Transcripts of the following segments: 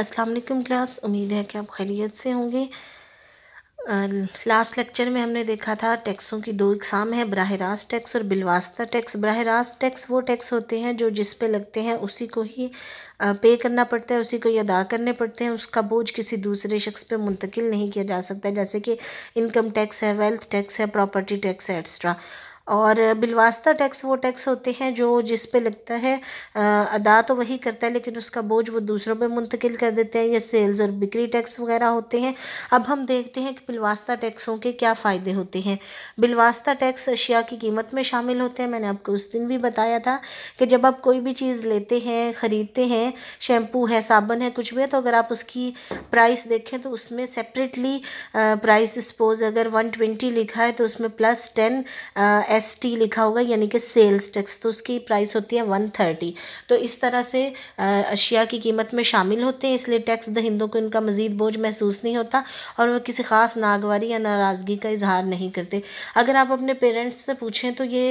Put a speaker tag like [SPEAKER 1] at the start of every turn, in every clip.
[SPEAKER 1] अस्सलाम वालेकुम क्लास उम्मीद है कि आप खैरियत से होंगे लास्ट लेक्चर में हमने देखा था टैक्सों की दो इकसाम है बरह रास्त टैक्स और बिलवास्ता टैक्स बरह रास्त टैक्स वो टैक्स होते हैं जो जिस पे लगते हैं उसी को ही पे करना पड़ता है उसी को ही अदा करने पड़ते हैं उसका बोझ किसी दूसरे शख्स पे मुंतकिल नहीं किया जा सकता जैसे कि इनकम टैक्स है वेल्थ टैक्स है प्रॉपर्टी टैक्स है एक्स्ट्रा और बिलवास्ता टैक्स वो टैक्स होते हैं जो जिस पे लगता है अदा तो वही करता है लेकिन उसका बोझ वो दूसरों पे मुंतकिल कर देते हैं या सेल्स और बिक्री टैक्स वगैरह होते हैं अब हम देखते हैं कि बिलवास्ता टैक्सों के क्या फ़ायदे होते हैं बिलवास्ता टैक्स अशिया की कीमत में शामिल होते हैं मैंने आपको उस दिन भी बताया था कि जब आप कोई भी चीज़ लेते हैं ख़रीदते हैं शैम्पू है साबुन है कुछ भी है तो अगर आप उसकी प्राइस देखें तो उसमें सेपरेटली प्राइस सपोज अगर वन ट्वेंटी लिखा है तो उसमें प्लस टेन एस टी लिखा होगा यानी कि सेल्स टैक्स तो उसकी प्राइस होती है वन थर्टी तो इस तरह से अशिया की कीमत में शामिल होते हैं इसलिए टैक्स द हिंदू को इनका मजीद बोझ महसूस नहीं होता और वह किसी खास नागवारी या नाराज़गी का इजहार नहीं करते अगर आप अपने पेरेंट्स से पूछें तो ये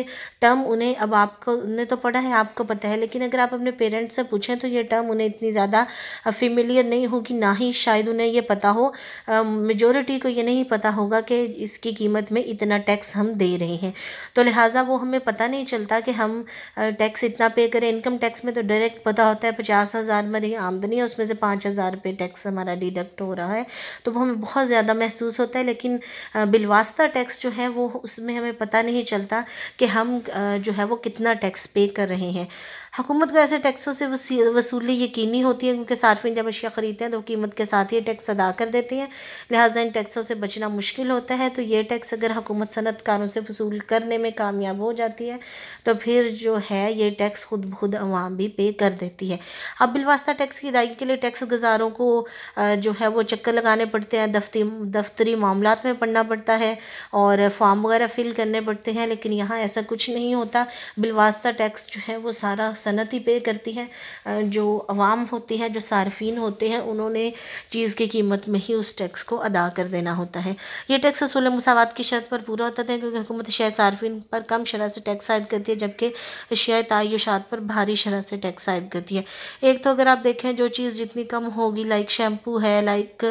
[SPEAKER 1] टर्म उन्हें अब आपको ने तो पढ़ा है आपको पता है लेकिन अगर आप अपने पेरेंट्स से पूछें तो ये टर्म उन्हें इतनी ज़्यादा फेमिलियर नहीं होगी ना ही शायद उन्हें ये पता हो मेजोरिटी को ये नहीं पता होगा कि इसकी कीमत में इतना टैक्स हम दे रहे हैं तो तो लिहाजा वो हमें पता नहीं चलता कि हम टैक्स इतना पे करें इनकम टैक्स में तो डायरेक्ट पता होता है पचास हज़ार मेरी आमदनी है उसमें से पाँच हज़ार रुपये टैक्स हमारा डिडक्ट हो रहा है तो वो हमें बहुत ज़्यादा महसूस होता है लेकिन बिलवास्ता टैक्स जो है वो उसमें हमें पता नहीं चलता कि हम जो है वो कितना टैक्स पे कर रहे हैं हुकूमत को ऐसे टैक्सों से वसूली यकीनी होती है क्योंकि सार्फिन जब अशिया ख़रीदते हैं तो कीमत के साथ ही टैक्स अदा कर देते हैं लिहाजा इन टैक्सों से बचना मुश्किल होता है तो ये टैक्स अगर हुकूमत सनतकारों से वसूल करने में कामयाब हो जाती है तो फिर जो है ये टैक्स खुद खुद अवाम भी पे कर देती है अब बिलवास्ता टैक्स की अदायगी के लिए टैक्स गुजारों को जो है वो चक्कर लगाने पड़ते हैं दफ्ती दफ्तरी मामला में पढ़ना पड़ता है और फॉर्म वगैरह फिल करने पड़ते हैं लेकिन यहाँ ऐसा कुछ नहीं होता बिलवास्ता टैक्स जो है वो सारा सनती पे करती हैं जो आवाम होती है जो सार्फिन होते हैं उन्होंने चीज़ की कीमत में ही उस टैक्स को अदा कर देना होता है ये टैक्स असूल मसावत की शर्त पर पूरा होता था क्योंकि हुकूमत शेयर सार्फिन पर कम शरह से टैक्स आयद करती है जबकि शेयर तयशात पर भारी शरह से टैक्स आयद करती है एक तो अगर आप देखें जो चीज़ जितनी कम होगी लाइक शैम्पू है लाइक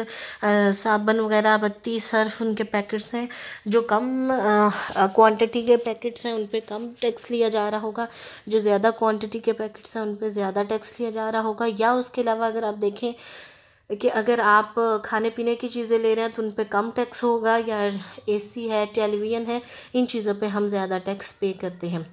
[SPEAKER 1] साबन वगैरह बत्ती सर्फ उनके पैकेट्स हैं जो कम क्वान्टिटी के पैकेट्स हैं उन पर कम टैक्स लिया जा रहा होगा जो ज़्यादा क्वान्टिटी मिर्ची के पैकेट्स हैं उन पर ज़्यादा टैक्स लिया जा रहा होगा या उसके अलावा अगर आप देखें कि अगर आप खाने पीने की चीज़ें ले रहे हैं तो उन पर कम टैक्स होगा या एसी है टेलीविज़न है इन चीज़ों पे हम ज़्यादा टैक्स पे करते हैं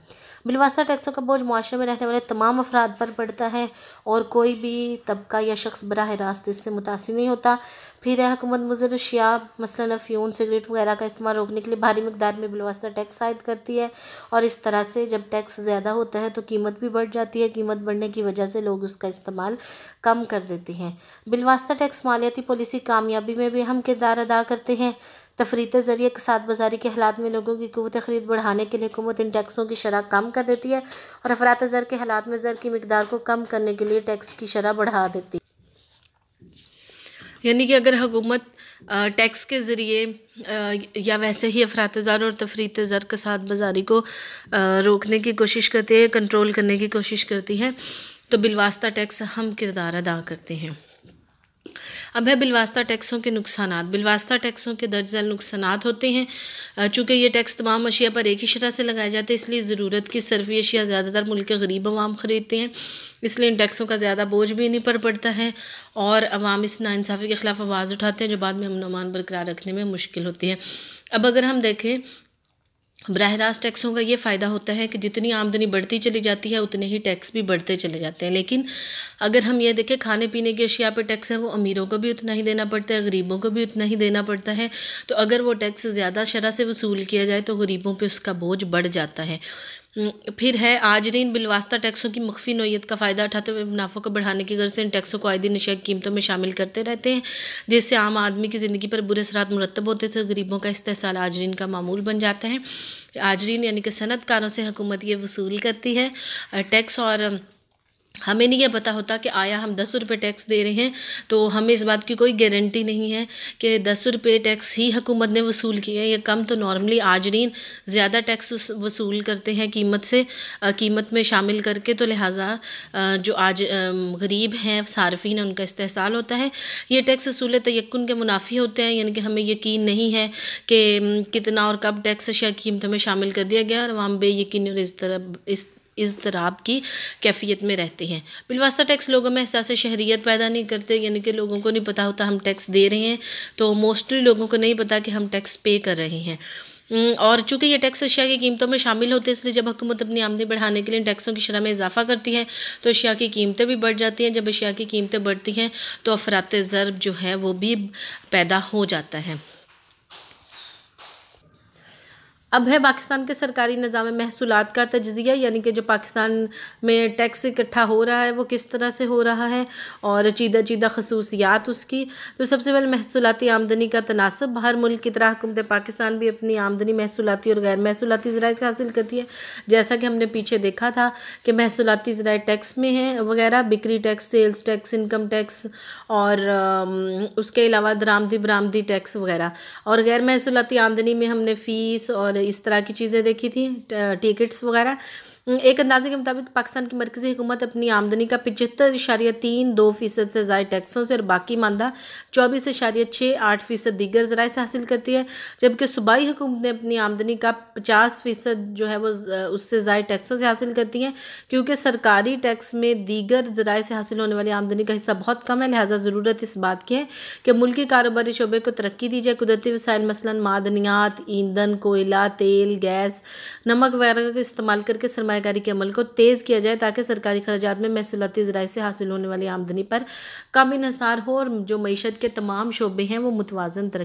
[SPEAKER 1] बिलवासा टैक्सों का बोझ मुआरे में रहने वाले तमाम अफराद पर पड़ता है और कोई भी तबका या शख्स बरह रास्त इससे मुतासर नहीं होता फिर है हुकूमत मुजर शिया मसला अफ्यून सिगरेट वगैरह का इस्तेमाल रोकने के लिए भारी मकदार में बिलवासा टैक्स आयद करती है और इस तरह से जब टैक्स ज़्यादा होता है तो कीमत भी बढ़ जाती है कीमत बढ़ने की वजह से लोग उसका इस्तेमाल कम कर देते हैं बिलवासा टैक्स मालियाती पॉलिसी कामयाबी में भी अहम किरदार अदा करते हैं तफरीत ज़रिए कसात बाजारी के हालात में लोगों की कुत खरीद बढ़ाने के लिए हुकूमत इन टैक्सों की शरह कम कर देती है और अफरात ज़र के हालात में ज़र की मकदार को कम करने के लिए टैक्स की शरह बढ़ा देती यानी कि अगर हुकूमत टैक्स के ज़रिए या वैसे ही अफरात ज़र और तफरीत ज़र के साथ बाजारी को रोकने की कोशिश करती है कंट्रोल करने की कोशिश करती है तो बिलवास्ता टैक्स हम किरदार अदा करते हैं अब है बिलवास्ता टैक्सों के नुकसान बिलवास्ता टैक्सों के दर्ज दर्जल नुकसान होते हैं चूँकि ये टैक्स तमाम अशिया पर एक ही शरह से लगाए जाते हैं इसलिए ज़रूरत की सरफी अशिया ज़्यादातर मुल्क के गरीब आवाम ख़रीदते हैं इसलिए इन टैक्सों का ज़्यादा बोझ भी नहीं पर पड़ता है और अवाम इस नासाफ़ी के ख़िलाफ़ आवाज़ उठाते हैं जो बाद में अमन अमान बरकरार रखने में मुश्किल होती है अब अगर हम देखें बरह रास्त टैक्सों का ये फ़ायदा होता है कि जितनी आमदनी बढ़ती चली जाती है उतने ही टैक्स भी बढ़ते चले जाते हैं लेकिन अगर हम ये देखें खाने पीने की अशिया पे टैक्स है वो अमीरों को भी उतना ही देना पड़ता है गरीबों को भी उतना ही देना पड़ता है तो अगर वो टैक्स ज़्यादा शरह से वसूल किया जाए तो गरीबों पर उसका बोझ बढ़ जाता है हम्म, फिर है आजरीन बिलवास्ता टैक्सों की मख्फी नोयत का फ़ायदा उठाते हुए मुनाफों को बढ़ाने की गर्ज से इन टैक्सों को आयदी नशा कीमतों में शामिल करते रहते हैं जिससे आम आदमी की ज़िंदगी पर बुरे असरात मुरतब होते थे गरीबों का इस्तेसाल आजरीन का मामूल बन जाता है आजरीन यानी कि सनतकारों से हुकूमत ये वसूल करती है टैक्स और हमें नहीं ये पता होता कि आया हम दस रुपये टैक्स दे रहे हैं तो हमें इस बात की कोई गारंटी नहीं है कि दस रुपये टैक्स ही हुकूमत ने वसूल किए हैं ये कम तो नॉर्मली आजरीन ज़्यादा टैक्स वसूल करते हैं कीमत से कीमत में शामिल करके तो लिहाजा जो आज गरीब हैं सार्फिन उनका इस्तेसाल होता है ये टैक्स वसूल तयन के मुनाफी होते हैं यानी कि हमें यकीन नहीं है कि कितना और कब टैक्स या कीमत में शामिल कर दिया गया और वहाँ बेयकीन और इस तरह इस इजतराब की कैफियत में रहते हैं बिलवास्ता टैक्स लोगों में एहसास शहरीत पैदा नहीं करते यानी कि लोगों को नहीं पता होता हम टैक्स दे रहे हैं तो मोस्टली लोगों को नहीं पता कि हम टैक्स पे कर रहे हैं और चूंकि ये टैक्स अशिया की कीमतों में शामिल होते हैं इसलिए जब हुकूमत अपनी आमदनी बढ़ाने के लिए टैक्सों की शरह में इजाफा करती है तो अशिया की कीमतें भी बढ़ जाती हैं जब अशिया की कीमतें बढ़ती हैं तो अफरात ज़रब जो है वो भी पैदा हो जाता है अब है पाकिस्तान के सरकारी निज़ाम महसूलत का तजिया यानी कि जो पाकिस्तान में टैक्स इकट्ठा हो रहा है वो किस तरह से हो रहा है और चीदा चीदा खसूसियात उसकी तो सबसे पहले महसूलती आमदनी का तनासब हर मुल्क की तरह हुकूमत पाकिस्तान भी अपनी आमदनी महसूलती और गैर महसूलती ज़रा से हासिल करती है जैसा कि हमने पीछे देखा था कि महसूलती ज़रा टैक्स में हैं वगैरह बिक्री tax sales tax income tax और उसके अलावा दरामदी बरामदी टैक्स वगैरह और गैर महसूलती आमदनी में हमने फ़ीस और इस तरह की चीज़ें देखी थी टिकट्स वगैरह हम्म, एक अंदाजे के मुताबिक पाकिस्तान की मरकजी हुकूमत अपनी आमदनी का पचहत्तर इशारिया तीन दो फ़ीसद से ज़ायद टैक्सों से और बाकी मानदा चौबीस इशारिया छः आठ फ़ीसद दीगर ज़राए से हासिल करती है जबकि सूबाई हुकूमत ने अपनी आमदनी का पचास फ़ीसद जो है वो उससे ज़ायद टैक्सों से हासिल करती हैं क्योंकि सरकारी टैक्स में दीगर ज़राए से हासिल होने वाली आमदनी का हिस्सा बहुत कम है लिहाजा ज़रूरत इस बात की है कि मुल्क कारोबारी शोबे को तरक्की दी जाए कुदरती वसायल मसला मादनियात ईंधन कोयला तेल गैस नमक वगैरह का इस्तेमाल करके सरमा सरमाकारी के अमल को तेज़ किया जाए ताकि सरकारी खर्चात में महसूलती ज़राए से हासिल होने वाली आमदनी पर कम इसार हो और जो मीशत के तमाम शोबे हैं वो मुतवाजन तरक्की